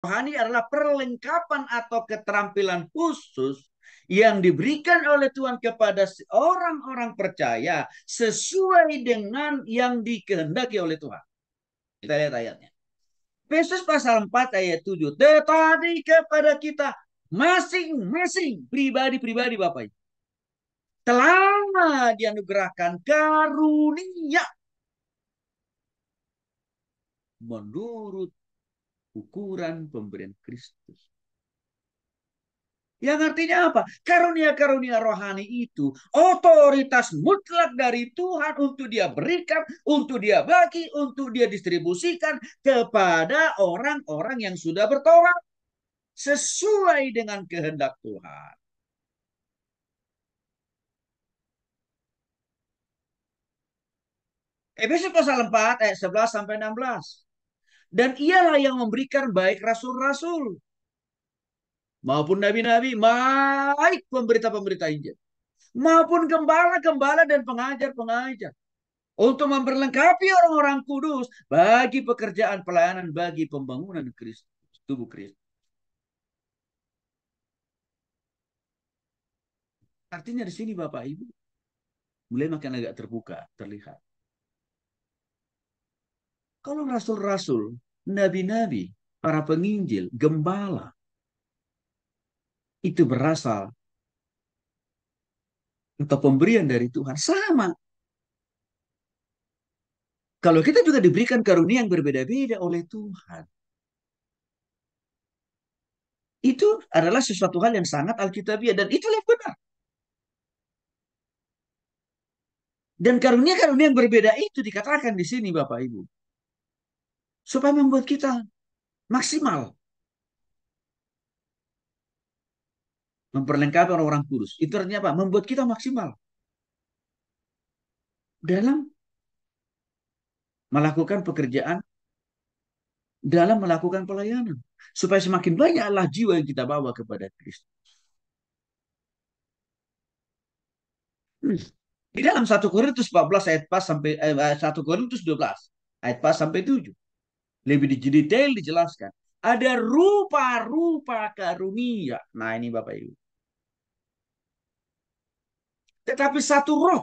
rohani adalah perlengkapan atau keterampilan khusus yang diberikan oleh Tuhan kepada orang-orang percaya sesuai dengan yang dikehendaki oleh Tuhan. Kita lihat ayatnya. Efesus pasal 4 ayat 7. Tetapi kepada kita masing-masing pribadi-pribadi Bapak Ibu. Telah dianugerahkan karunia menurut ukuran pemberian Kristus. Yang artinya apa? Karunia-karunia rohani itu otoritas mutlak dari Tuhan untuk dia berikan, untuk dia bagi, untuk dia distribusikan kepada orang-orang yang sudah bertobat sesuai dengan kehendak Tuhan. Efesus eh, pasal 4 ayat 11 sampai 16. Dan ialah yang memberikan baik rasul-rasul maupun nabi-nabi, baik pemberita-pemberita Injil, maupun gembala-gembala dan pengajar-pengajar untuk memperlengkapi orang-orang kudus bagi pekerjaan pelayanan bagi pembangunan Kristus, tubuh Kristus. Artinya di sini Bapak Ibu mulai makin agak terbuka, terlihat. Kalau rasul-rasul, nabi-nabi, para penginjil, gembala, itu berasal atau pemberian dari Tuhan sama. Kalau kita juga diberikan karunia yang berbeda-beda oleh Tuhan. Itu adalah sesuatu hal yang sangat alkitabiah dan itu yang benar. Dan karunia-karunia yang berbeda itu dikatakan di sini Bapak Ibu supaya membuat kita maksimal memperlengkapi orang-orang kudus. Itu artinya apa? Membuat kita maksimal dalam melakukan pekerjaan, dalam melakukan pelayanan, supaya semakin banyaklah jiwa yang kita bawa kepada Kristus. Di dalam 1 Korintus 14 ayat 4 sampai eh, 1 Korintus 12 ayat 4 sampai 7 lebih detail dijelaskan. Ada rupa-rupa karunia. Nah ini Bapak Ibu. Tetapi satu roh.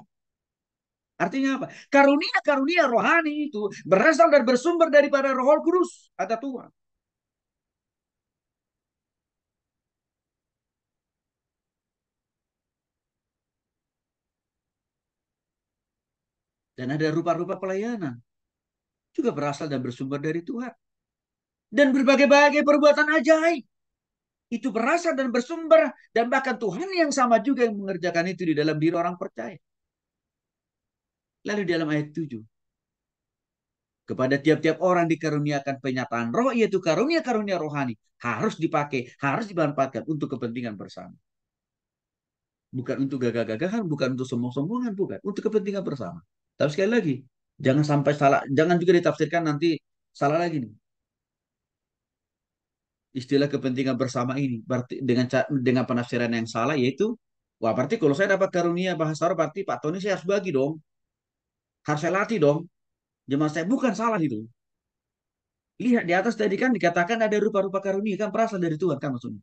Artinya apa? Karunia-karunia rohani itu berasal dan bersumber daripada roh kudus. Ada Tuhan. Dan ada rupa-rupa pelayanan juga berasal dan bersumber dari Tuhan. Dan berbagai-bagai perbuatan ajaib itu berasal dan bersumber dan bahkan Tuhan yang sama juga yang mengerjakan itu di dalam diri orang percaya. Lalu di dalam ayat 7. Kepada tiap-tiap orang dikaruniakan penyataan roh yaitu karunia-karunia rohani. Harus dipakai, harus dimanfaatkan untuk kepentingan bersama. Bukan untuk gagah-gagahan, bukan untuk sombong-sombongan, bukan. Untuk kepentingan bersama. Tapi sekali lagi, Jangan sampai salah, jangan juga ditafsirkan nanti salah lagi nih. Istilah kepentingan bersama ini berarti dengan dengan penafsiran yang salah yaitu wah berarti kalau saya dapat karunia bahasa Arab berarti Pak Tony saya harus bagi dong. Harus saya latih dong. Jemaah saya bukan salah itu. Lihat di atas tadi kan dikatakan ada rupa-rupa karunia kan perasaan dari Tuhan kan maksudnya.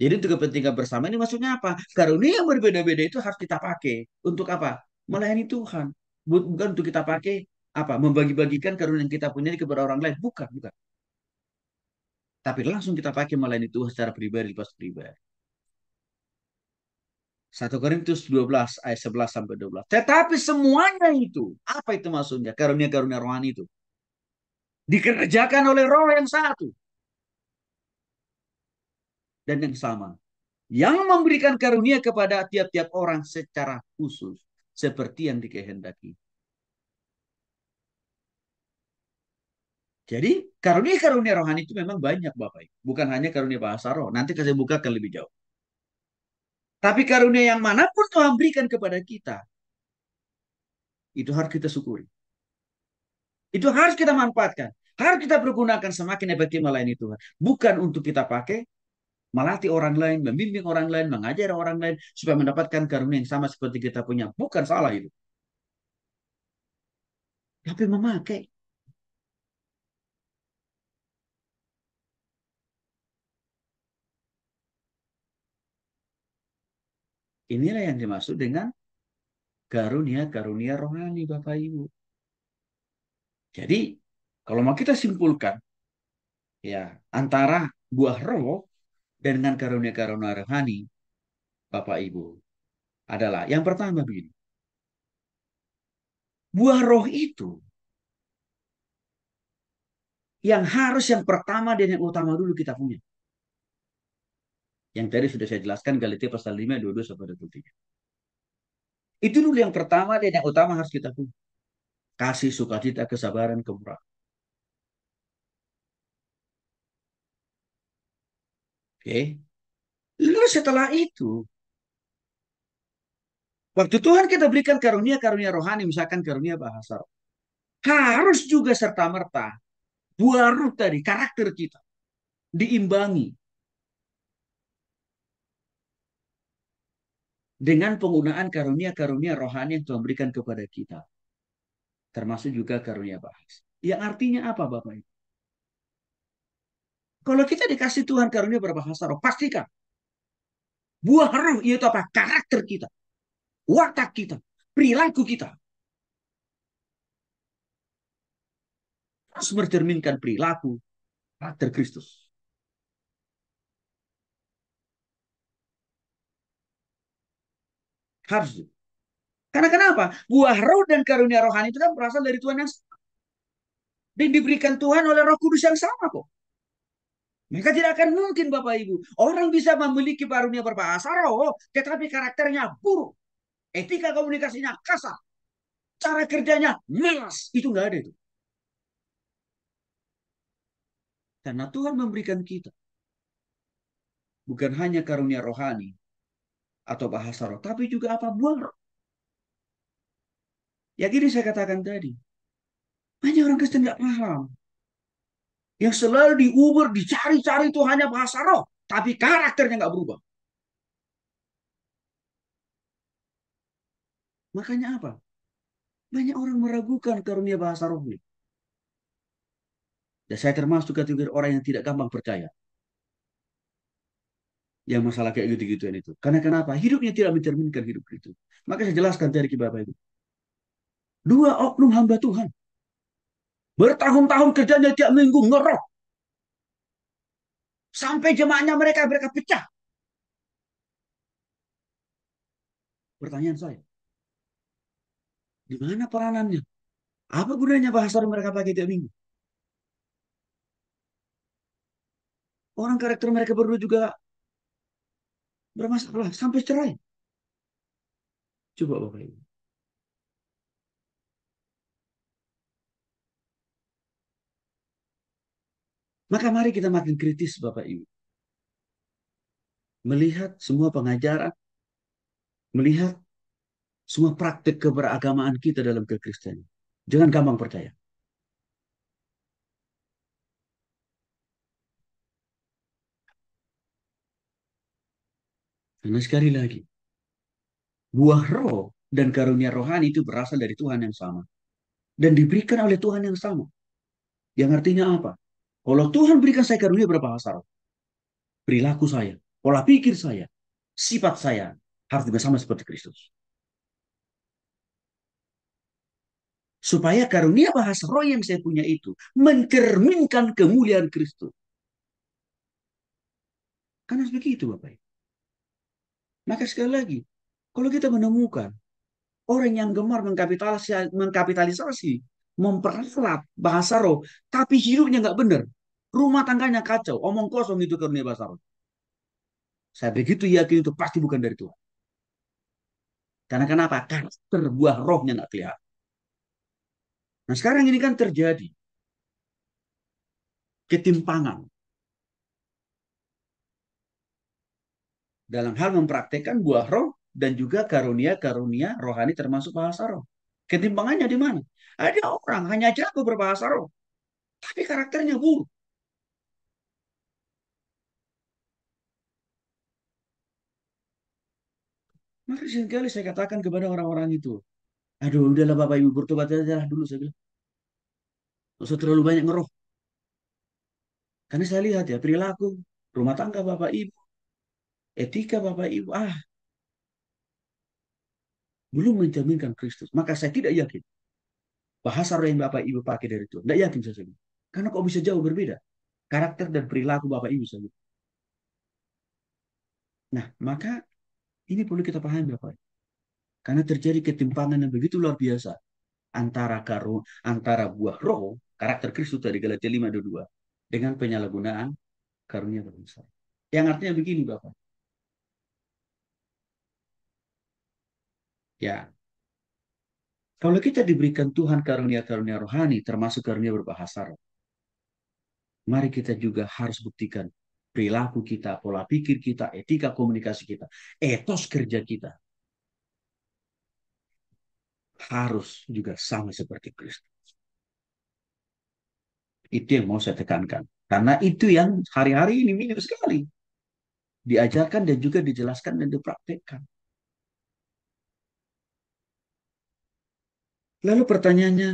Jadi untuk kepentingan bersama ini maksudnya apa? Karunia yang berbeda-beda itu harus kita pakai. Untuk apa? Melayani Tuhan bukan untuk kita pakai apa membagi-bagikan karunia yang kita punya kepada orang lain bukan bukan tapi langsung kita pakai melayani Tuhan secara pribadi pas pribadi 1 Korintus 12 ayat 11 sampai 12 tetapi semuanya itu apa itu maksudnya karunia-karunia rohani itu dikerjakan oleh roh yang satu dan yang sama yang memberikan karunia kepada tiap-tiap orang secara khusus seperti yang dikehendaki Jadi karunia-karunia rohani itu memang banyak Bapak Ibu. Bukan hanya karunia bahasa roh. Nanti saya bukakan lebih jauh. Tapi karunia yang manapun Tuhan berikan kepada kita. Itu harus kita syukuri. Itu harus kita manfaatkan. Harus kita pergunakan semakin efektif melayani Tuhan. Bukan untuk kita pakai. Melatih orang lain, membimbing orang lain, mengajar orang lain. Supaya mendapatkan karunia yang sama seperti kita punya. Bukan salah itu. Tapi memakai Inilah yang dimaksud dengan karunia-karunia rohani Bapak Ibu. Jadi, kalau mau kita simpulkan, ya antara buah roh dengan karunia-karunia rohani Bapak Ibu adalah yang pertama begini. Buah roh itu yang harus yang pertama dan yang utama dulu kita punya yang tadi sudah saya jelaskan Galatia pasal 5 22 sampai 23. Itu dulu yang pertama dan yang utama harus kita punya. Kasih, sukacita, kesabaran, kemurahan. Oke. Okay. Lalu setelah itu, waktu Tuhan kita berikan karunia-karunia rohani, misalkan karunia bahasa, harus juga serta-merta buah ruh dari karakter kita diimbangi dengan penggunaan karunia-karunia rohani yang Tuhan berikan kepada kita. Termasuk juga karunia bahasa. Yang artinya apa Bapak Ibu? Kalau kita dikasih Tuhan karunia berbahasa roh, pastikan buah roh itu apa? Karakter kita, watak kita, perilaku kita. Harus mencerminkan perilaku karakter Kristus. Harus. Karena kenapa? Buah roh dan karunia rohani itu kan berasal dari Tuhan yang sama. Dan diberikan Tuhan oleh roh kudus yang sama kok. Maka tidak akan mungkin Bapak Ibu. Orang bisa memiliki karunia berbahasa roh, tetapi karakternya buruk. Etika komunikasinya kasar. Cara kerjanya malas. Itu nggak ada itu. Karena Tuhan memberikan kita bukan hanya karunia rohani, atau bahasa roh, tapi juga apa buah roh. Ya ini saya katakan tadi, banyak orang Kristen nggak paham. Yang selalu diuber, dicari-cari itu hanya bahasa roh, tapi karakternya nggak berubah. Makanya apa? Banyak orang meragukan karunia bahasa ini Dan saya termasuk kategori orang yang tidak gampang percaya yang masalah kayak gitu-gituan itu. Karena kenapa? Hidupnya tidak mencerminkan hidup itu. Maka saya jelaskan tadi ke Bapak itu. Dua oknum hamba Tuhan. Bertahun-tahun kerjanya tiap minggu ngerok. Sampai jemaahnya mereka, mereka pecah. Pertanyaan saya. Di mana peranannya? Apa gunanya bahasa yang mereka pakai tiap minggu? Orang karakter mereka berdua juga bermasalah sampai cerai. Coba Bapak Ibu. Maka mari kita makin kritis Bapak Ibu. Melihat semua pengajaran, melihat semua praktik keberagamaan kita dalam kekristenan. Jangan gampang percaya. Karena sekali lagi, buah roh dan karunia rohani itu berasal dari Tuhan yang sama. Dan diberikan oleh Tuhan yang sama. Yang artinya apa? Kalau Tuhan berikan saya karunia berapa hasar? Perilaku saya, pola pikir saya, sifat saya harus juga sama seperti Kristus. Supaya karunia bahasa roh yang saya punya itu mencerminkan kemuliaan Kristus. karena begitu Bapak. ibu. Maka sekali lagi, kalau kita menemukan orang yang gemar mengkapitalisasi, mengkapitalisasi memperalat bahasa roh, tapi hidupnya nggak benar, rumah tangganya kacau, omong kosong itu karena bahasa roh. Saya begitu yakin itu pasti bukan dari Tuhan. Karena kenapa? Karakter buah rohnya nggak kelihatan. Nah sekarang ini kan terjadi ketimpangan dalam hal mempraktekkan buah roh dan juga karunia-karunia rohani termasuk bahasa roh. Ketimpangannya di mana? Ada orang hanya jago berbahasa roh, tapi karakternya buruk. Maka sekali saya katakan kepada orang-orang itu, aduh udahlah Bapak Ibu bertobat aja dulu saya bilang. Tidak usah terlalu banyak ngeroh. Karena saya lihat ya perilaku rumah tangga Bapak Ibu, etika Bapak Ibu ah belum mencerminkan Kristus. Maka saya tidak yakin bahasa roh yang Bapak Ibu pakai dari itu. Tidak yakin saya sendiri. Karena kok bisa jauh berbeda. Karakter dan perilaku Bapak Ibu saya. Nah, maka ini perlu kita pahami Bapak. Karena terjadi ketimpangan yang begitu luar biasa antara karu antara buah roh karakter Kristus dari Galatia 5:22 dengan penyalahgunaan karunia bangsa. Yang artinya begini Bapak. Ya. Kalau kita diberikan Tuhan karunia-karunia rohani, termasuk karunia berbahasa roh, mari kita juga harus buktikan perilaku kita, pola pikir kita, etika komunikasi kita, etos kerja kita. Harus juga sama seperti Kristus. Itu yang mau saya tekankan. Karena itu yang hari-hari ini minim sekali. Diajarkan dan juga dijelaskan dan dipraktekkan. Lalu pertanyaannya,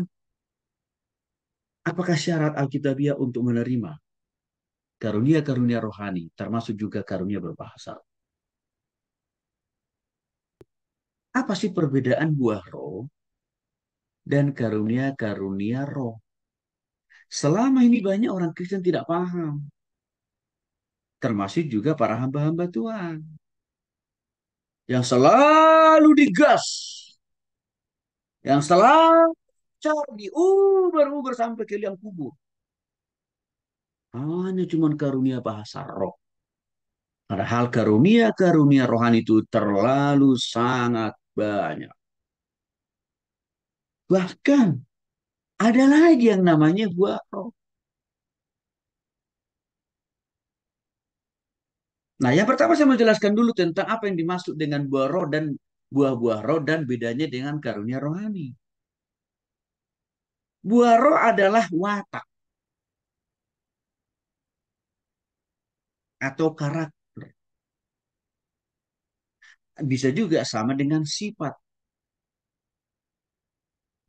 apakah syarat Alkitabiah untuk menerima karunia-karunia rohani, termasuk juga karunia berbahasa? Apa sih perbedaan buah roh dan karunia-karunia roh? Selama ini banyak orang Kristen tidak paham. Termasuk juga para hamba-hamba Tuhan. Yang selalu digas yang selalu diuber-uber sampai ke liang kubur. Hanya cuma karunia bahasa roh. Padahal karunia-karunia rohani itu terlalu sangat banyak. Bahkan ada lagi yang namanya buah roh. Nah, yang pertama saya mau jelaskan dulu tentang apa yang dimaksud dengan buah roh dan buah-buah roh dan bedanya dengan karunia rohani. Buah roh adalah watak atau karakter. Bisa juga sama dengan sifat.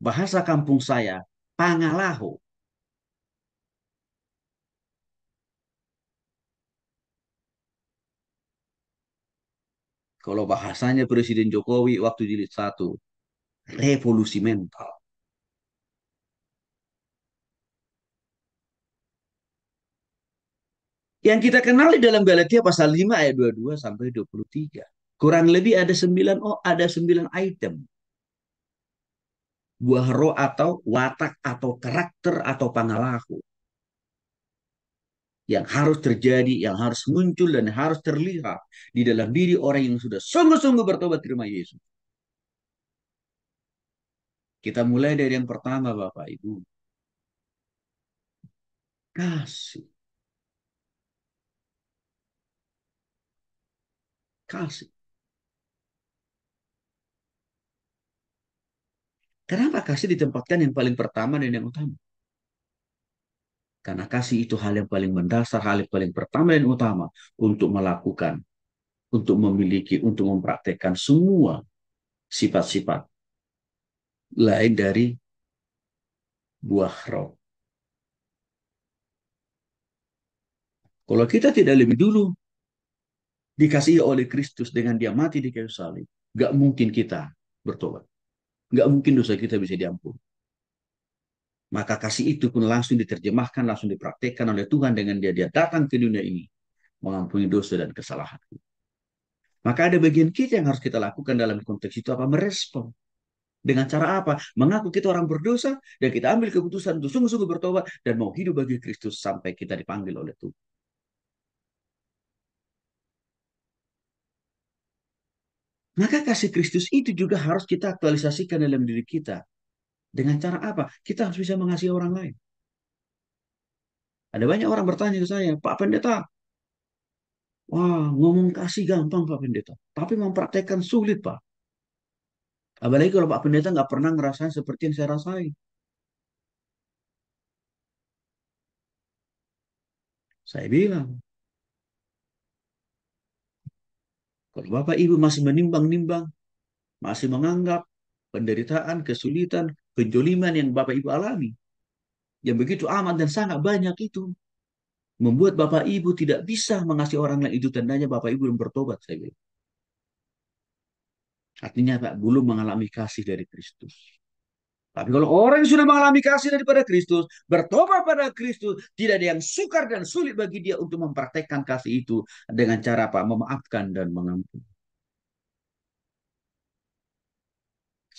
Bahasa kampung saya, pangalaho. Kalau bahasanya Presiden Jokowi waktu jilid satu, revolusi mental. Yang kita kenali dalam Galatia pasal 5 ayat 22 sampai 23. Kurang lebih ada 9 oh ada 9 item. Buah roh atau watak atau karakter atau pangalaku yang harus terjadi, yang harus muncul dan harus terlihat di dalam diri orang yang sudah sungguh-sungguh bertobat terima Yesus. Kita mulai dari yang pertama Bapak Ibu. Kasih. Kasih. Kenapa kasih ditempatkan yang paling pertama dan yang utama? Karena kasih itu hal yang paling mendasar, hal yang paling pertama dan utama untuk melakukan, untuk memiliki, untuk mempraktekkan semua sifat-sifat lain dari buah roh. Kalau kita tidak lebih dulu dikasihi oleh Kristus dengan dia mati di kayu salib, gak mungkin kita bertobat. Gak mungkin dosa kita bisa diampuni. Maka kasih itu pun langsung diterjemahkan, langsung dipraktekkan oleh Tuhan dengan dia dia datang ke dunia ini mengampuni dosa dan kesalahan. Maka ada bagian kita yang harus kita lakukan dalam konteks itu apa? Merespon. Dengan cara apa? Mengaku kita orang berdosa dan kita ambil keputusan untuk sungguh-sungguh bertobat dan mau hidup bagi Kristus sampai kita dipanggil oleh Tuhan. Maka kasih Kristus itu juga harus kita aktualisasikan dalam diri kita. Dengan cara apa? Kita harus bisa mengasihi orang lain. Ada banyak orang bertanya ke saya, Pak Pendeta, wah ngomong kasih gampang Pak Pendeta, tapi mempraktekkan sulit Pak. Apalagi kalau Pak Pendeta nggak pernah ngerasain seperti yang saya rasain. Saya bilang, kalau Bapak Ibu masih menimbang-nimbang, masih menganggap penderitaan, kesulitan, penjoliman yang Bapak Ibu alami, yang begitu aman dan sangat banyak itu, membuat Bapak Ibu tidak bisa mengasihi orang lain itu tandanya Bapak Ibu yang bertobat saya bilang. Artinya Pak belum mengalami kasih dari Kristus. Tapi kalau orang yang sudah mengalami kasih daripada Kristus, bertobat pada Kristus, tidak ada yang sukar dan sulit bagi dia untuk mempraktekkan kasih itu dengan cara Pak memaafkan dan mengampuni.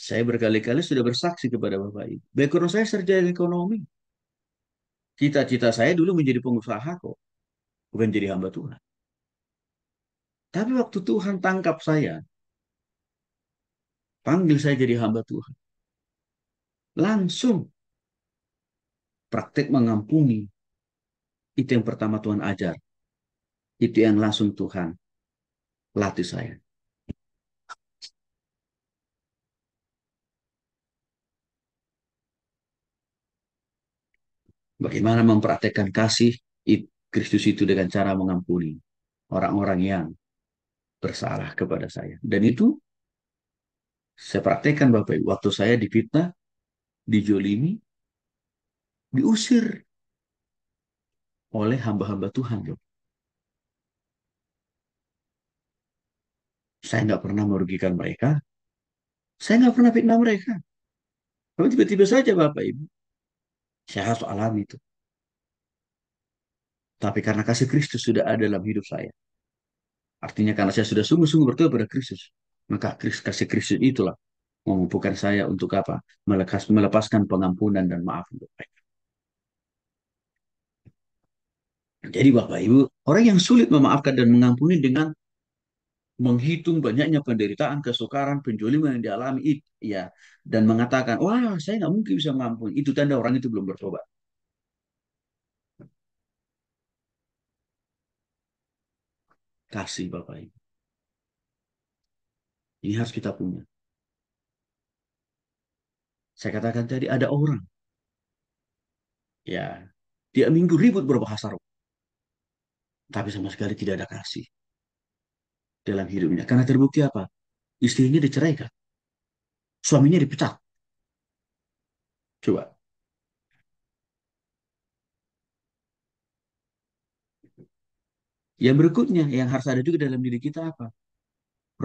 Saya berkali-kali sudah bersaksi kepada Bapak Ibu. Background saya sarjana ekonomi. Cita-cita saya dulu menjadi pengusaha kok. Bukan jadi hamba Tuhan. Tapi waktu Tuhan tangkap saya, panggil saya jadi hamba Tuhan. Langsung praktik mengampuni. Itu yang pertama Tuhan ajar. Itu yang langsung Tuhan latih saya. Bagaimana mempraktekkan kasih Kristus itu dengan cara mengampuni orang-orang yang bersalah kepada saya. Dan itu saya praktekkan Bapak Ibu. Waktu saya difitnah, dijolimi, diusir oleh hamba-hamba Tuhan. Saya nggak pernah merugikan mereka. Saya nggak pernah fitnah mereka. Tapi tiba-tiba saja Bapak Ibu, saya harus alami itu. Tapi karena kasih Kristus sudah ada dalam hidup saya. Artinya karena saya sudah sungguh-sungguh bertobat pada Kristus. Maka kasih Kristus itulah memampukan saya untuk apa? Melekas, melepaskan pengampunan dan maaf untuk mereka. Jadi Bapak Ibu, orang yang sulit memaafkan dan mengampuni dengan menghitung banyaknya penderitaan, kesukaran, penjoliman yang dialami itu, ya, dan mengatakan, wah saya nggak mungkin bisa mampu Itu tanda orang itu belum bertobat. Kasih Bapak Ibu. Ini harus kita punya. Saya katakan tadi ada orang. Ya, dia minggu ribut berbahasa roh. Tapi sama sekali tidak ada kasih dalam hidupnya. Karena terbukti apa? Istrinya diceraikan. Suaminya dipecat. Coba. Yang berikutnya, yang harus ada juga dalam diri kita apa?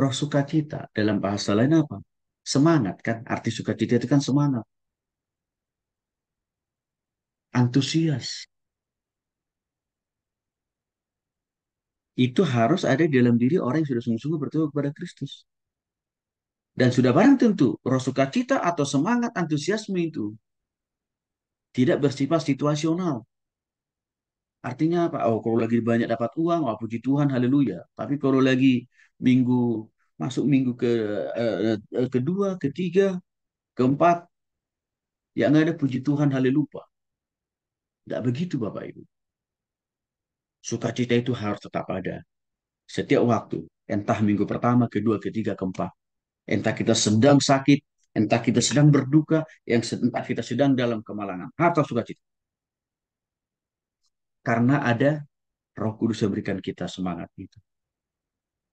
Roh sukacita. Dalam bahasa lain apa? Semangat kan? Arti sukacita itu kan semangat. Antusias. itu harus ada di dalam diri orang yang sudah sungguh-sungguh bertobat kepada Kristus. Dan sudah barang tentu, roh sukacita atau semangat antusiasme itu tidak bersifat situasional. Artinya apa? Oh, kalau lagi banyak dapat uang, oh, puji Tuhan, haleluya. Tapi kalau lagi minggu masuk minggu ke eh, eh kedua, ketiga, keempat, ya nggak ada puji Tuhan, haleluya. Tidak begitu Bapak Ibu. Sukacita itu harus tetap ada. Setiap waktu, entah minggu pertama, kedua, ketiga, keempat. Entah kita sedang sakit, entah kita sedang berduka, yang entah kita sedang dalam kemalangan. Harta sukacita. Karena ada roh kudus yang berikan kita semangat itu.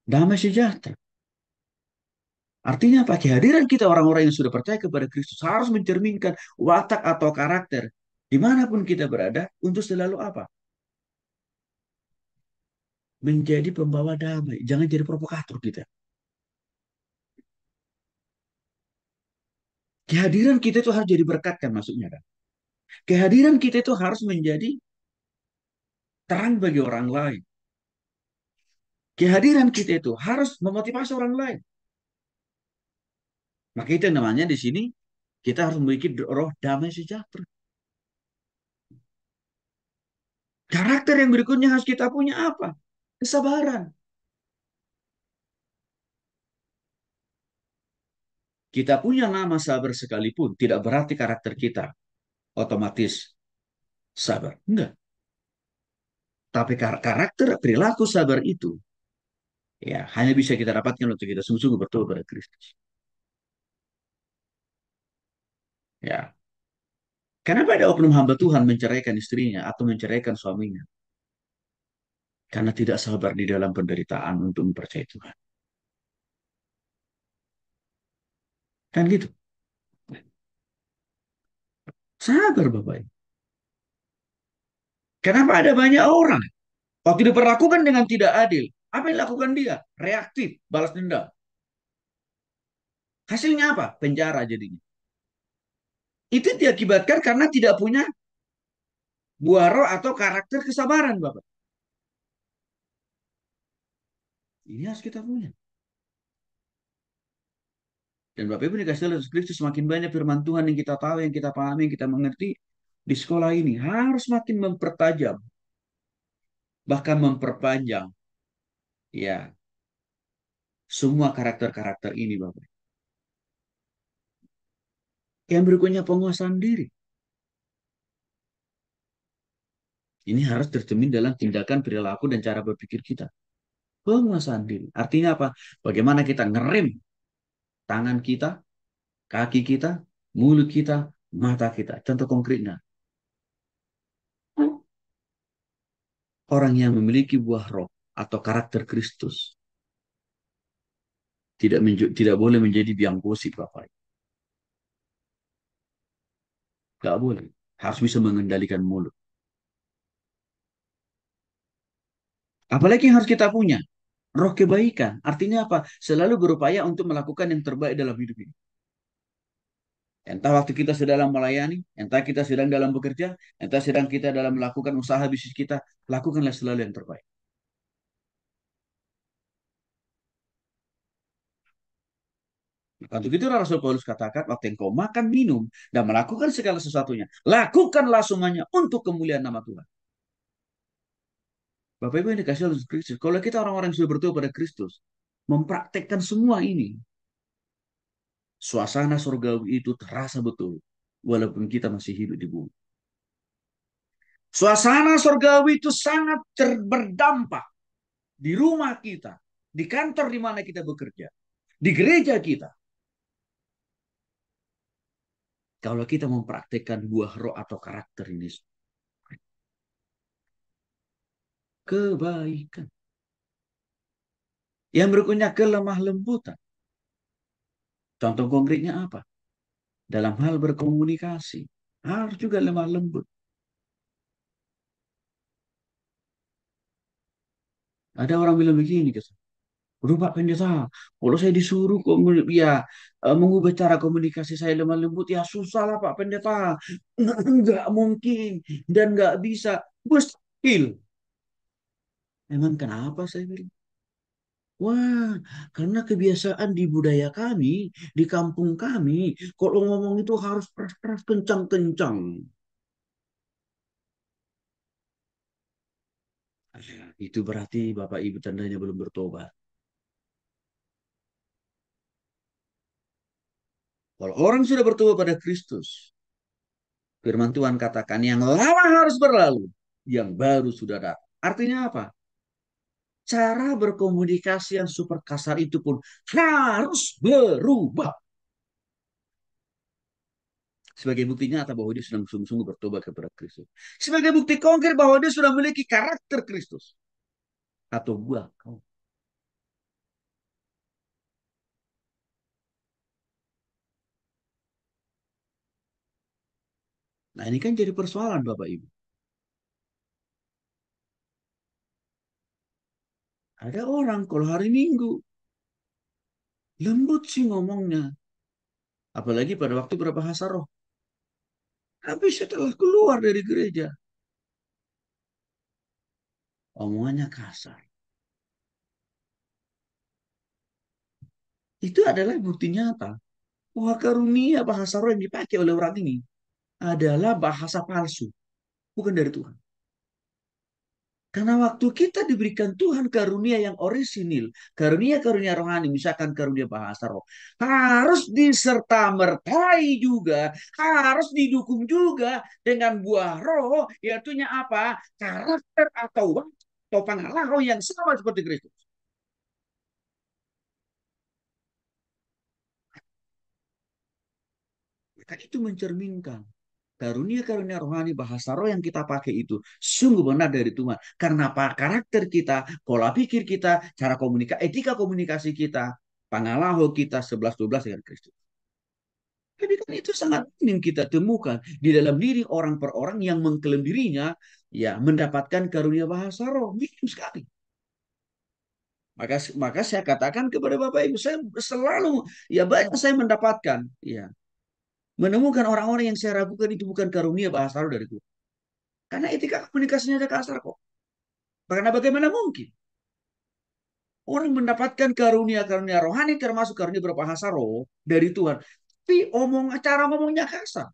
Damai sejahtera. Artinya apa? Kehadiran kita orang-orang yang sudah percaya kepada Kristus harus mencerminkan watak atau karakter dimanapun kita berada untuk selalu apa? menjadi pembawa damai. Jangan jadi provokator kita. Kehadiran kita itu harus jadi berkat kan maksudnya kan. Kehadiran kita itu harus menjadi terang bagi orang lain. Kehadiran kita itu harus memotivasi orang lain. Maka itu namanya di sini kita harus memiliki roh damai sejahtera. Karakter yang berikutnya harus kita punya apa? kesabaran. Kita punya nama sabar sekalipun tidak berarti karakter kita otomatis sabar. Enggak. Tapi karakter perilaku sabar itu ya hanya bisa kita dapatkan untuk kita sungguh-sungguh bertobat pada Kristus. Ya. Kenapa ada oknum hamba Tuhan menceraikan istrinya atau menceraikan suaminya? karena tidak sabar di dalam penderitaan untuk mempercayai Tuhan. Kan gitu. Sabar Bapak Ibu. Kenapa ada banyak orang waktu diperlakukan dengan tidak adil, apa yang dilakukan dia? Reaktif, balas dendam. Hasilnya apa? Penjara jadinya. Itu diakibatkan karena tidak punya buah roh atau karakter kesabaran Bapak. Ini harus kita punya. Dan Bapak Ibu dikasih oleh Kristus semakin banyak firman Tuhan yang kita tahu, yang kita pahami, yang kita mengerti di sekolah ini harus makin mempertajam bahkan memperpanjang ya semua karakter-karakter ini Bapak. Yang berikutnya penguasaan diri. Ini harus tercermin dalam tindakan perilaku dan cara berpikir kita penguasaan diri. Artinya apa? Bagaimana kita ngerem tangan kita, kaki kita, mulut kita, mata kita. Contoh konkretnya. Orang yang memiliki buah roh atau karakter Kristus tidak tidak boleh menjadi biang gosip Bapak. Gak boleh. Harus bisa mengendalikan mulut. Apalagi yang harus kita punya? roh kebaikan. Artinya apa? Selalu berupaya untuk melakukan yang terbaik dalam hidup ini. Entah waktu kita sedang melayani, entah kita sedang dalam bekerja, entah sedang kita dalam melakukan usaha bisnis kita, lakukanlah selalu yang terbaik. untuk itu Rasul Paulus katakan, waktu engkau makan, minum, dan melakukan segala sesuatunya, lakukanlah semuanya untuk kemuliaan nama Tuhan. Bapak Ibu yang dikasih oleh Kristus. Kalau kita orang-orang yang sudah bertuah pada Kristus, mempraktekkan semua ini, suasana surgawi itu terasa betul walaupun kita masih hidup di bumi. Suasana surgawi itu sangat berdampak di rumah kita, di kantor di mana kita bekerja, di gereja kita. Kalau kita mempraktekkan buah roh atau karakter ini, kebaikan. Yang berikutnya kelemah lembutan. Contoh konkretnya apa? Dalam hal berkomunikasi harus juga lemah lembut. Ada orang bilang begini, Udah Pak Pendeta, kalau saya disuruh ya e, mengubah cara komunikasi saya lemah lembut, ya susah lah Pak Pendeta. Nggak, mungkin dan nggak bisa. Mustahil. Emang kenapa saya bilang? Wah, karena kebiasaan di budaya kami, di kampung kami, kalau ngomong itu harus keras-keras kencang-kencang. Itu berarti Bapak Ibu tandanya belum bertobat. Kalau orang sudah bertobat pada Kristus, firman Tuhan katakan yang lama harus berlalu, yang baru sudah datang. Artinya apa? cara berkomunikasi yang super kasar itu pun harus berubah. Sebagai buktinya, nyata bahwa dia sudah sungguh-sungguh bertobat kepada Kristus. Sebagai bukti konkret bahwa dia sudah memiliki karakter Kristus. Atau gua kau. Nah ini kan jadi persoalan Bapak Ibu. Ada orang kalau hari Minggu lembut sih ngomongnya. Apalagi pada waktu berbahasa roh. Tapi setelah keluar dari gereja, omongannya kasar. Itu adalah bukti nyata bahwa karunia bahasa roh yang dipakai oleh orang ini adalah bahasa palsu, bukan dari Tuhan. Karena waktu kita diberikan Tuhan karunia yang orisinil, karunia-karunia rohani, misalkan karunia bahasa roh, harus diserta mertai juga, harus didukung juga dengan buah roh, yaitu apa? Karakter atau atau roh yang sama seperti Kristus. itu mencerminkan karunia-karunia rohani bahasa roh yang kita pakai itu sungguh benar dari Tuhan. Karena apa karakter kita, pola pikir kita, cara komunikasi, etika komunikasi kita, pangalaho kita 11-12 dengan Kristus. Tapi kan itu sangat minim kita temukan di dalam diri orang per orang yang mengklaim dirinya ya mendapatkan karunia bahasa roh minim sekali. Maka maka saya katakan kepada Bapak Ibu saya selalu ya banyak saya mendapatkan ya Menemukan orang-orang yang saya ragukan itu bukan karunia bahasa lalu dari Tuhan. Karena etika komunikasinya ada kasar kok. Karena bagaimana mungkin? Orang mendapatkan karunia-karunia rohani termasuk karunia berbahasa roh dari Tuhan. Tapi omong, cara ngomongnya kasar.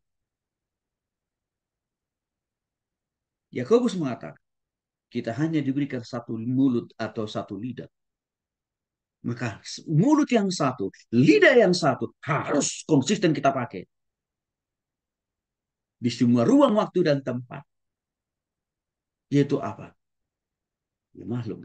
Yakobus mengatakan, kita hanya diberikan satu mulut atau satu lidah. Maka mulut yang satu, lidah yang satu harus konsisten kita pakai di semua ruang waktu dan tempat. Yaitu apa? Ya makhluk.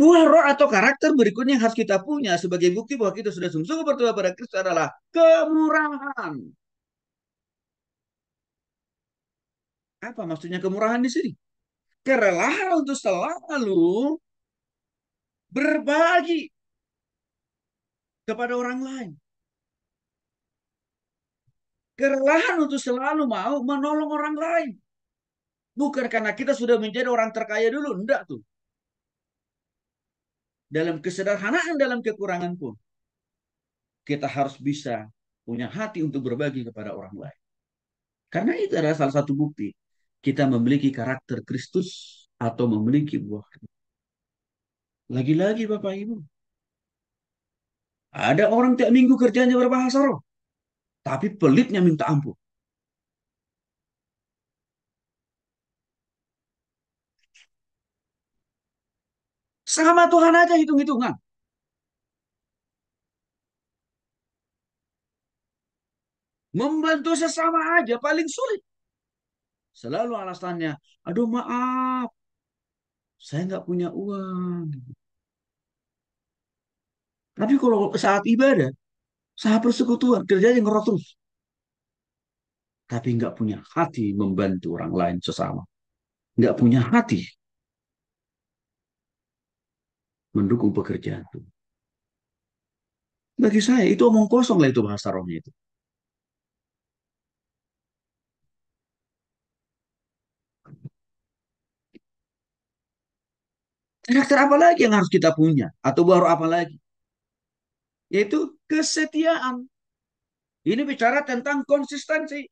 Buah roh atau karakter berikutnya yang harus kita punya sebagai bukti bahwa kita sudah sungguh-sungguh bertobat pada Kristus adalah kemurahan. Apa maksudnya kemurahan di sini? Kerelahan untuk selalu berbagi kepada orang lain. Kerelahan untuk selalu mau menolong orang lain. Bukan karena kita sudah menjadi orang terkaya dulu. Enggak tuh. Dalam kesederhanaan, dalam kekurangan pun. Kita harus bisa punya hati untuk berbagi kepada orang lain. Karena itu adalah salah satu bukti. Kita memiliki karakter Kristus atau memiliki buah. Lagi-lagi Bapak Ibu. Ada orang tiap minggu kerjanya berbahasa roh, tapi pelitnya minta ampun. Sama Tuhan aja hitung-hitungan. Membantu sesama aja paling sulit. Selalu alasannya, aduh maaf, saya nggak punya uang. Tapi kalau saat ibadah, saat persekutuan, kerjanya ngerot terus. Tapi nggak punya hati membantu orang lain sesama. Nggak punya hati mendukung pekerjaan itu. Bagi saya itu omong kosong lah itu bahasa rohnya itu. Karakter apa lagi yang harus kita punya? Atau baru apa lagi? yaitu kesetiaan. Ini bicara tentang konsistensi.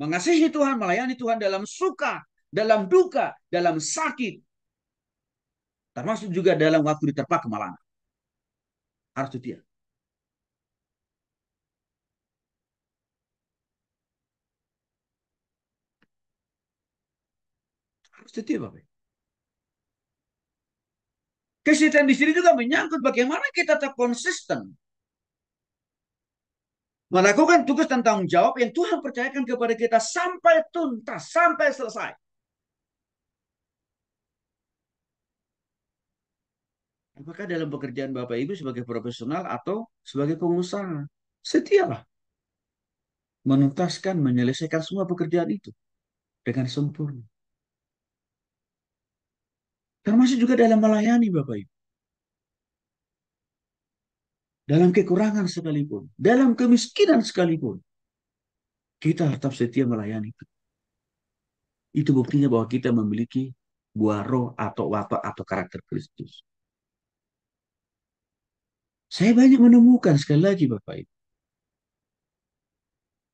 Mengasihi Tuhan, melayani Tuhan dalam suka, dalam duka, dalam sakit. Termasuk juga dalam waktu diterpa kemalangan. Harus setia. Harus setia, Bapak. Kesehatan di sini juga menyangkut bagaimana kita tetap konsisten. Melakukan tugas dan tanggung jawab yang Tuhan percayakan kepada kita sampai tuntas, sampai selesai. Apakah dalam pekerjaan Bapak Ibu sebagai profesional atau sebagai pengusaha? Setialah. Menuntaskan, menyelesaikan semua pekerjaan itu. Dengan sempurna. Termasuk juga dalam melayani Bapak Ibu. Dalam kekurangan sekalipun. Dalam kemiskinan sekalipun. Kita tetap setia melayani. Itu buktinya bahwa kita memiliki buah roh atau watak atau karakter Kristus. Saya banyak menemukan sekali lagi Bapak Ibu.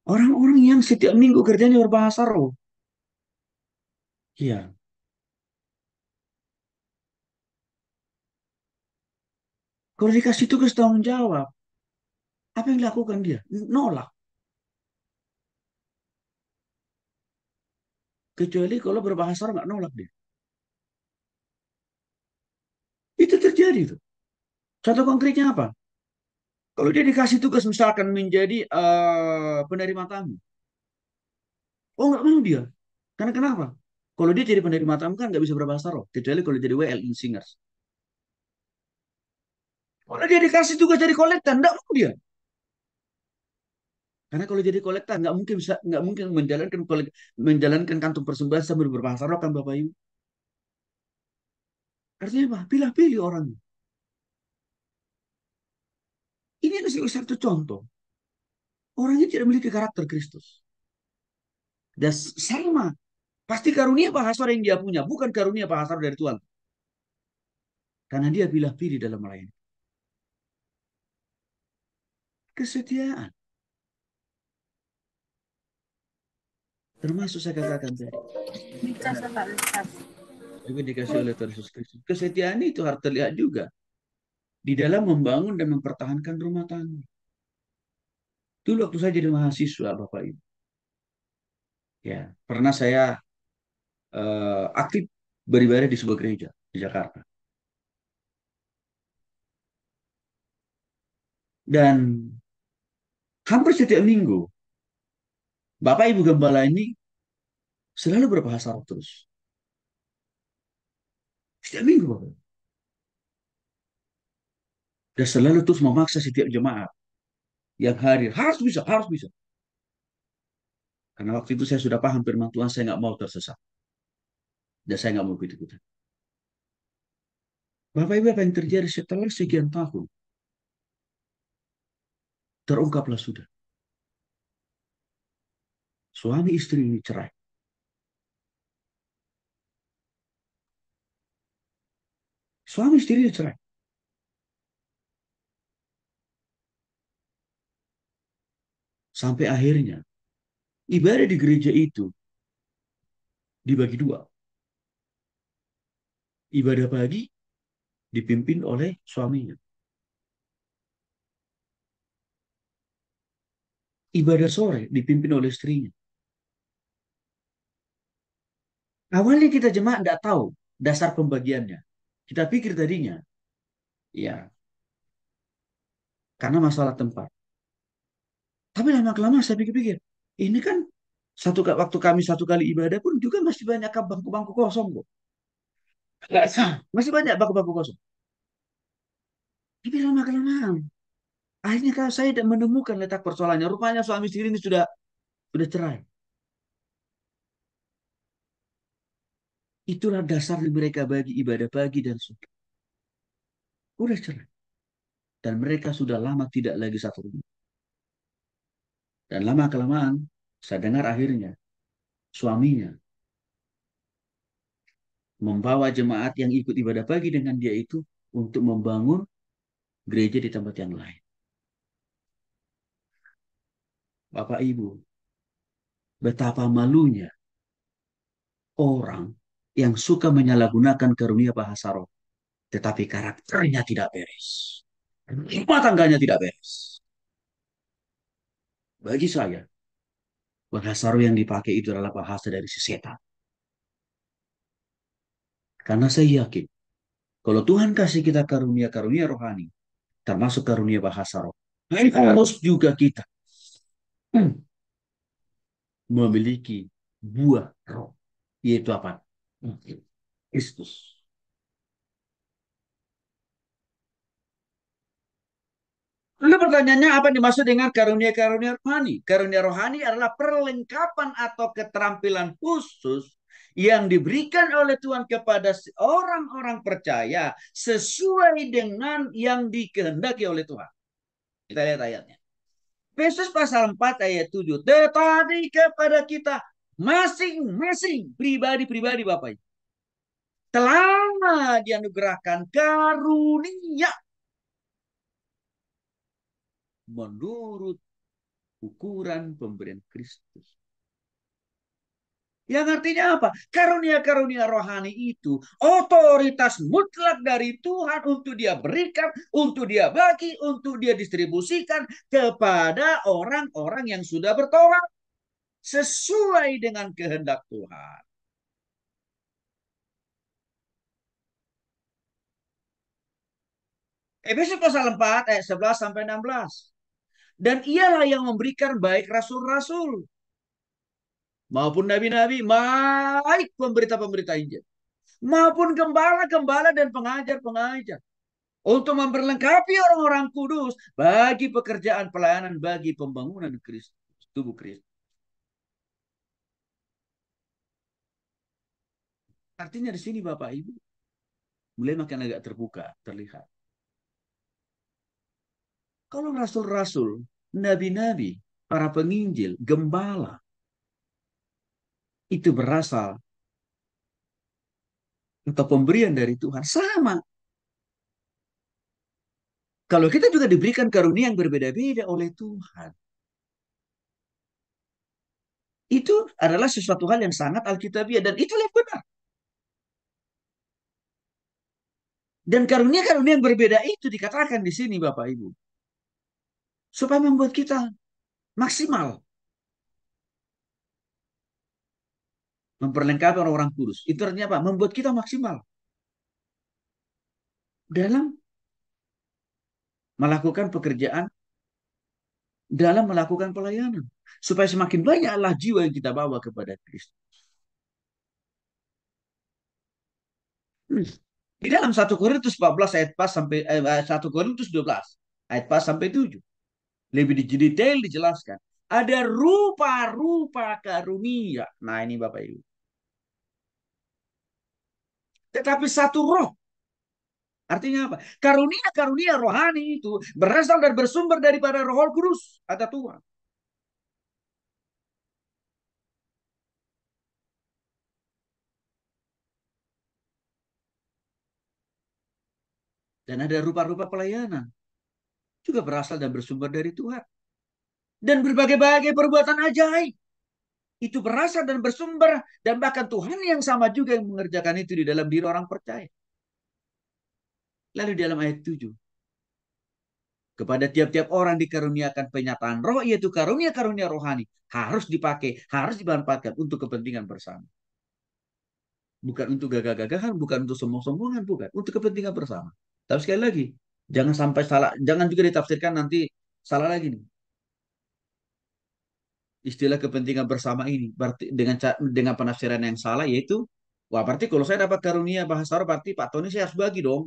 Orang-orang yang setiap minggu kerjanya berbahasa roh. Iya. Kalau dikasih tugas tanggung jawab, apa yang dilakukan dia? Nolak. Kecuali kalau berbahasa orang nggak nolak dia. Itu terjadi tuh. Contoh konkretnya apa? Kalau dia dikasih tugas misalkan menjadi uh, penerima tamu. Oh nggak mau dia. Karena kenapa? Kalau dia jadi penerima tamu kan nggak bisa berbahasa roh. Kecuali kalau jadi WL in singers. Kalau dia dikasih tugas jadi kolektor, enggak mau dia. Karena kalau jadi kolektor nggak mungkin bisa nggak mungkin menjalankan kolek, menjalankan kantung persembahan sambil berbahasa kan Bapak Ibu. Artinya apa? Pilih-pilih orang. Ini adalah satu contoh. Orang ini tidak memiliki karakter Kristus. Dan sama. Pasti karunia bahasa yang dia punya. Bukan karunia bahasa dari Tuhan. Karena dia pilih-pilih dalam melayani kesetiaan. Termasuk saya katakan tadi. Juga dikasih oleh Tuhan Yesus Kristus. Kesetiaan itu harus terlihat juga. Di dalam membangun dan mempertahankan rumah tangga. itu waktu saya jadi mahasiswa, Bapak Ibu. Ya, pernah saya uh, aktif beribadah di sebuah gereja di Jakarta. Dan hampir setiap minggu Bapak Ibu Gembala ini selalu berbahasa roh terus. Setiap minggu Bapak. Dan selalu terus memaksa setiap jemaat yang hadir harus bisa, harus bisa. Karena waktu itu saya sudah paham firman Tuhan, saya nggak mau tersesat. Dan saya nggak mau ikut-ikutan. Bapak Ibu, apa yang terjadi setelah sekian tahun? terungkaplah sudah. Suami istri ini cerai. Suami istri ini cerai. Sampai akhirnya, ibadah di gereja itu dibagi dua. Ibadah pagi dipimpin oleh suaminya. ibadah sore dipimpin oleh istrinya. Awalnya kita jemaat tidak tahu dasar pembagiannya. Kita pikir tadinya, ya, karena masalah tempat. Tapi lama-kelamaan saya pikir-pikir, ini kan satu waktu kami satu kali ibadah pun juga masih banyak bangku-bangku kosong kok. masih banyak bangku-bangku kosong. Tapi lama-kelamaan Akhirnya kalau saya tidak menemukan letak persoalannya. Rupanya suami istri ini sudah sudah cerai. Itulah dasar mereka bagi ibadah pagi dan subuh. Udah cerai. Dan mereka sudah lama tidak lagi satu rumah. Dan lama kelamaan saya dengar akhirnya suaminya membawa jemaat yang ikut ibadah pagi dengan dia itu untuk membangun gereja di tempat yang lain. Bapak Ibu, betapa malunya orang yang suka menyalahgunakan karunia bahasa roh, tetapi karakternya tidak beres. Rumah tangganya tidak beres. Bagi saya, bahasa roh yang dipakai itu adalah bahasa dari si setan. Karena saya yakin, kalau Tuhan kasih kita karunia-karunia rohani, termasuk karunia bahasa roh, harus juga kita memiliki buah roh. Yaitu apa? Kristus. Lalu pertanyaannya apa dimaksud dengan karunia-karunia rohani? Karunia rohani adalah perlengkapan atau keterampilan khusus yang diberikan oleh Tuhan kepada orang-orang percaya sesuai dengan yang dikehendaki oleh Tuhan. Kita lihat ayatnya. Efesus pasal 4 ayat 7. Tetapi kepada kita masing-masing pribadi-pribadi Bapak Ibu. Telah dianugerahkan karunia. Menurut ukuran pemberian Kristus. Yang artinya apa? Karunia-karunia rohani itu otoritas mutlak dari Tuhan untuk dia berikan, untuk dia bagi, untuk dia distribusikan kepada orang-orang yang sudah bertobat sesuai dengan kehendak Tuhan. Efesus pasal 4 ayat 11 sampai 16. Dan ialah yang memberikan baik rasul-rasul maupun nabi-nabi, baik pemberita-pemberita Injil, maupun gembala-gembala dan pengajar-pengajar untuk memperlengkapi orang-orang kudus bagi pekerjaan pelayanan bagi pembangunan Kristus, tubuh Kristus. Artinya di sini Bapak Ibu mulai makin agak terbuka, terlihat. Kalau rasul-rasul, nabi-nabi, para penginjil, gembala, itu berasal atau pemberian dari Tuhan sama. Kalau kita juga diberikan karunia yang berbeda-beda oleh Tuhan. Itu adalah sesuatu hal yang sangat alkitabiah dan itu yang benar. Dan karunia-karunia yang berbeda itu dikatakan di sini Bapak Ibu. Supaya membuat kita maksimal memperlengkapi orang-orang kudus. Itu artinya apa? Membuat kita maksimal dalam melakukan pekerjaan, dalam melakukan pelayanan, supaya semakin banyaklah jiwa yang kita bawa kepada Kristus. Di dalam 1 Korintus 14 ayat 4 sampai eh, 1 Korintus 12 ayat 4 sampai 7. Lebih detail dijelaskan. Ada rupa-rupa karunia. Nah ini Bapak Ibu tetapi satu roh. Artinya apa? Karunia-karunia rohani itu berasal dan bersumber daripada roh kudus ada Tuhan. Dan ada rupa-rupa pelayanan. Juga berasal dan bersumber dari Tuhan. Dan berbagai-bagai perbuatan ajaib itu berasal dan bersumber dan bahkan Tuhan yang sama juga yang mengerjakan itu di dalam diri orang percaya. Lalu dalam ayat 7. Kepada tiap-tiap orang dikaruniakan penyataan roh yaitu karunia-karunia rohani. Harus dipakai, harus dimanfaatkan untuk kepentingan bersama. Bukan untuk gagah-gagahan, bukan untuk sombong-sombongan, bukan. Untuk kepentingan bersama. Tapi sekali lagi, jangan sampai salah, jangan juga ditafsirkan nanti salah lagi nih istilah kepentingan bersama ini berarti dengan dengan penafsiran yang salah yaitu wah berarti kalau saya dapat karunia bahasa Arab berarti Pak Tony saya harus bagi dong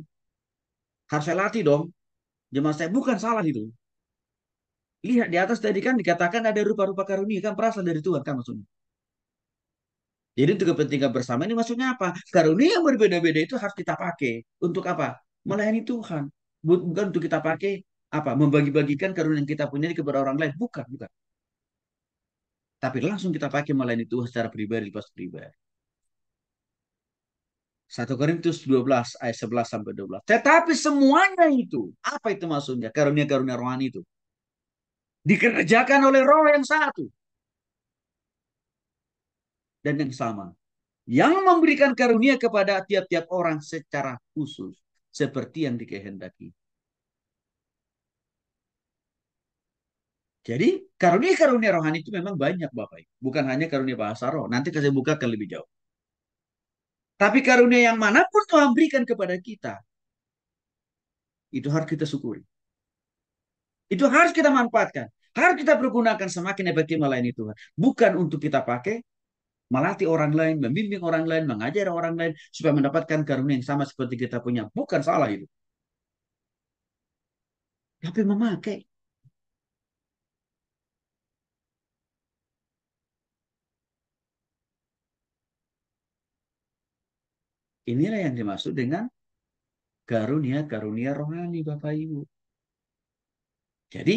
harus saya latih dong jemaah saya bukan salah itu lihat di atas tadi kan dikatakan ada rupa-rupa karunia kan perasaan dari Tuhan kan maksudnya jadi untuk kepentingan bersama ini maksudnya apa karunia yang berbeda-beda itu harus kita pakai untuk apa melayani Tuhan bukan untuk kita pakai apa membagi-bagikan karunia yang kita punya kepada orang lain bukan bukan tapi langsung kita pakai melayani Tuhan secara pribadi di pas pribadi. 1 Korintus 12 ayat 11 sampai 12. Tetapi semuanya itu, apa itu maksudnya? Karunia-karunia rohani itu. Dikerjakan oleh roh yang satu. Dan yang sama. Yang memberikan karunia kepada tiap-tiap orang secara khusus. Seperti yang dikehendaki. Jadi karunia-karunia rohani itu memang banyak Bapak Bukan hanya karunia bahasa roh. Nanti saya bukakan lebih jauh. Tapi karunia yang manapun Tuhan berikan kepada kita. Itu harus kita syukuri. Itu harus kita manfaatkan. Harus kita pergunakan semakin efektif melayani Tuhan. Bukan untuk kita pakai, melatih orang lain, membimbing orang lain, mengajar orang lain, supaya mendapatkan karunia yang sama seperti kita punya. Bukan salah itu. Tapi memakai. Inilah yang dimaksud dengan karunia-karunia rohani Bapak Ibu. Jadi,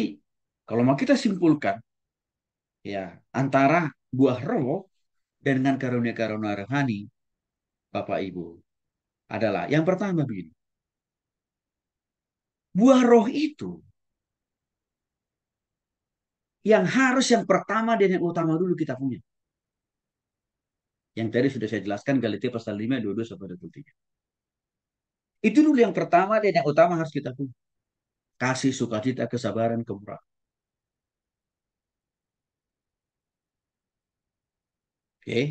kalau mau kita simpulkan, ya antara buah roh dan dengan karunia-karunia rohani Bapak Ibu adalah yang pertama begini. Buah roh itu yang harus yang pertama dan yang utama dulu kita punya yang tadi sudah saya jelaskan Galatia pasal 5 22 sampai 23. Itu dulu yang pertama dan yang utama harus kita punya. Kasih, sukacita, kesabaran, kemurahan. Oke. Okay.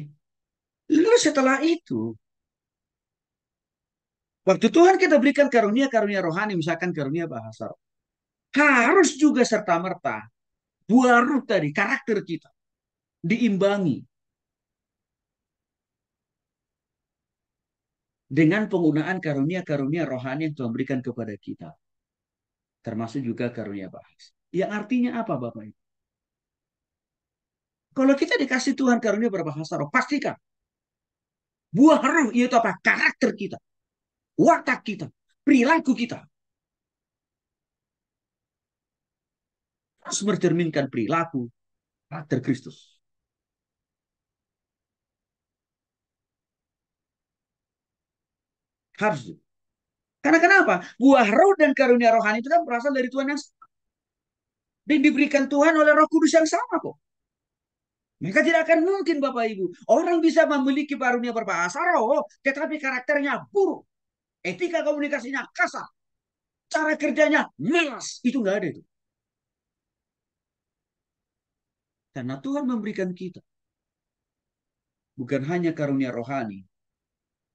Lalu setelah itu Waktu Tuhan kita berikan karunia-karunia rohani, misalkan karunia bahasa roh. Harus juga serta-merta buah ruh tadi, karakter kita. Diimbangi dengan penggunaan karunia-karunia rohani yang Tuhan berikan kepada kita. Termasuk juga karunia bahasa. Yang artinya apa Bapak Ibu? Kalau kita dikasih Tuhan karunia berbahasa roh, pastikan buah roh itu apa? Karakter kita, watak kita, perilaku kita. Harus mencerminkan perilaku karakter Kristus. Harus, Karena kenapa? Buah roh dan karunia rohani itu kan berasal dari Tuhan yang sama. Dan diberikan Tuhan oleh roh kudus yang sama kok. Maka tidak akan mungkin Bapak Ibu. Orang bisa memiliki karunia berbahasa roh, tetapi karakternya buruk. Etika komunikasinya kasar. Cara kerjanya malas. Itu nggak ada itu. Karena Tuhan memberikan kita bukan hanya karunia rohani,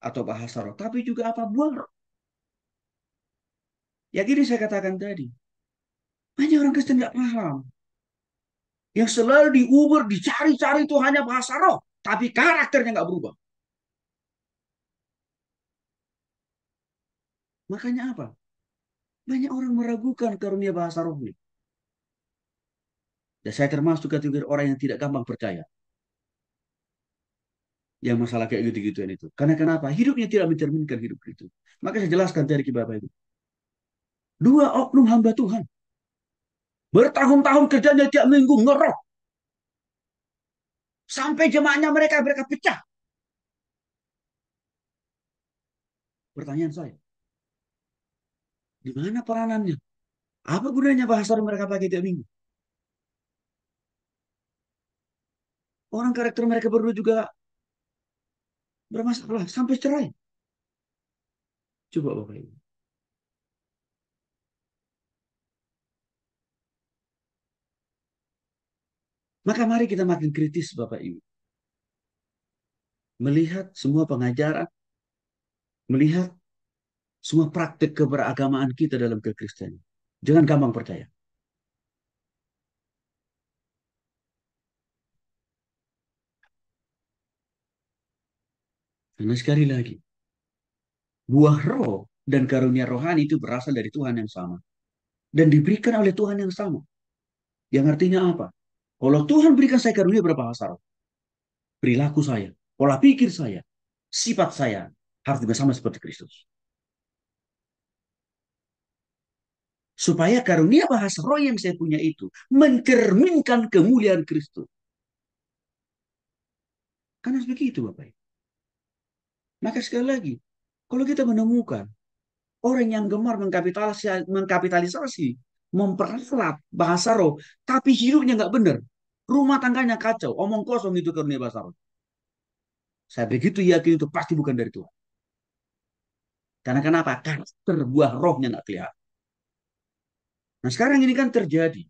atau bahasa roh, tapi juga apa buah roh. Ya ini saya katakan tadi, banyak orang Kristen nggak paham. Yang selalu diuber, dicari-cari itu hanya bahasa roh, tapi karakternya nggak berubah. Makanya apa? Banyak orang meragukan karunia bahasa ini Dan saya termasuk kategori orang yang tidak gampang percaya yang masalah kayak gitu-gituan itu. Karena kenapa? Hidupnya tidak mencerminkan hidup itu. Maka saya jelaskan dari ke Bapak itu. Dua oknum hamba Tuhan. Bertahun-tahun kerjanya tiap minggu ngerok. Sampai jemaahnya mereka, mereka pecah. Pertanyaan saya. Di mana peranannya? Apa gunanya bahasa mereka pakai tiap minggu? Orang karakter mereka berdua juga bermasalah sampai cerai. Coba Bapak Ibu. Maka mari kita makin kritis Bapak Ibu. Melihat semua pengajaran, melihat semua praktik keberagamaan kita dalam kekristenan. Jangan gampang percaya. Karena sekali lagi, buah roh dan karunia rohani itu berasal dari Tuhan yang sama. Dan diberikan oleh Tuhan yang sama. Yang artinya apa? Kalau Tuhan berikan saya karunia berapa roh, perilaku saya, pola pikir saya, sifat saya harus juga sama seperti Kristus. Supaya karunia bahasa roh yang saya punya itu mencerminkan kemuliaan Kristus. Karena begitu Bapak. Maka sekali lagi, kalau kita menemukan orang yang gemar mengkapitalisasi, mengkapitalisasi memperalat bahasa roh, tapi hidupnya nggak benar, rumah tangganya kacau, omong kosong itu karena bahasa roh. Saya begitu yakin itu pasti bukan dari Tuhan. Karena kenapa? Karakter buah rohnya nggak kelihatan. Nah sekarang ini kan terjadi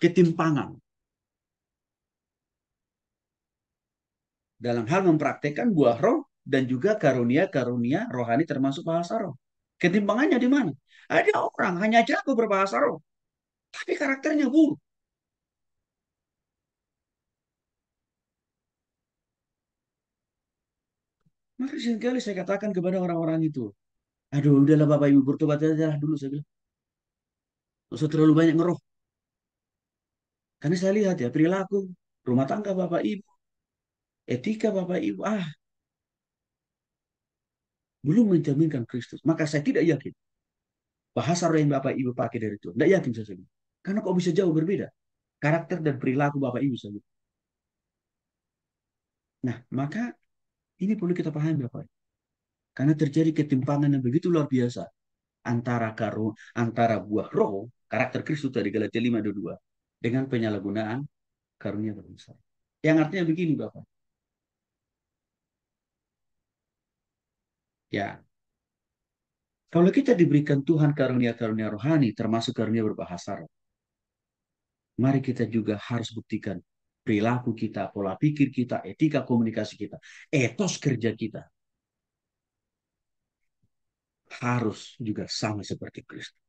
ketimpangan dalam hal mempraktekkan buah roh dan juga karunia-karunia rohani termasuk bahasa roh. Ketimpangannya di mana? Ada orang hanya jago berbahasa roh, tapi karakternya buruk. Maka sekali saya katakan kepada orang-orang itu, aduh udahlah Bapak Ibu bertobat aja dulu saya bilang. Tidak usah terlalu banyak ngeroh. Karena saya lihat ya perilaku rumah tangga Bapak Ibu, etika Bapak Ibu ah belum mencerminkan Kristus. Maka saya tidak yakin bahasa roh yang Bapak Ibu pakai dari Tuhan. Tidak yakin saya sendiri. Karena kok bisa jauh berbeda karakter dan perilaku Bapak Ibu saja. Nah, maka ini perlu kita pahami Bapak. Karena terjadi ketimpangan yang begitu luar biasa antara karun antara buah roh karakter Kristus dari Galatia 5:22 dengan penyalahgunaan karunia bangsa. Yang artinya begini Bapak. Ya. Kalau kita diberikan Tuhan karunia-karunia rohani, termasuk karunia berbahasa roh, mari kita juga harus buktikan perilaku kita, pola pikir kita, etika komunikasi kita, etos kerja kita. Harus juga sama seperti Kristus.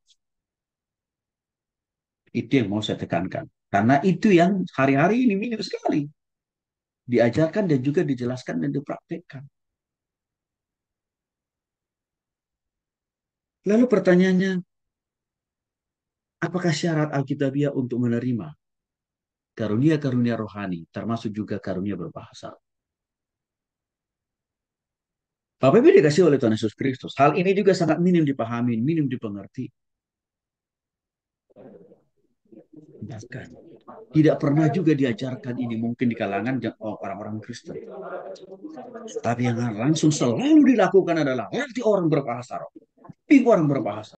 Itu yang mau saya tekankan. Karena itu yang hari-hari ini minim sekali. Diajarkan dan juga dijelaskan dan dipraktekkan. Lalu pertanyaannya, apakah syarat Alkitabiah untuk menerima karunia-karunia rohani, termasuk juga karunia berbahasa? Bapak Ibu dikasih oleh Tuhan Yesus Kristus. Hal ini juga sangat minim dipahami, minim dipengerti. Bahkan tidak pernah juga diajarkan ini mungkin di kalangan orang-orang Kristen. Tapi yang langsung selalu dilakukan adalah nanti orang berbahasa roh. Bingung orang berbahasa.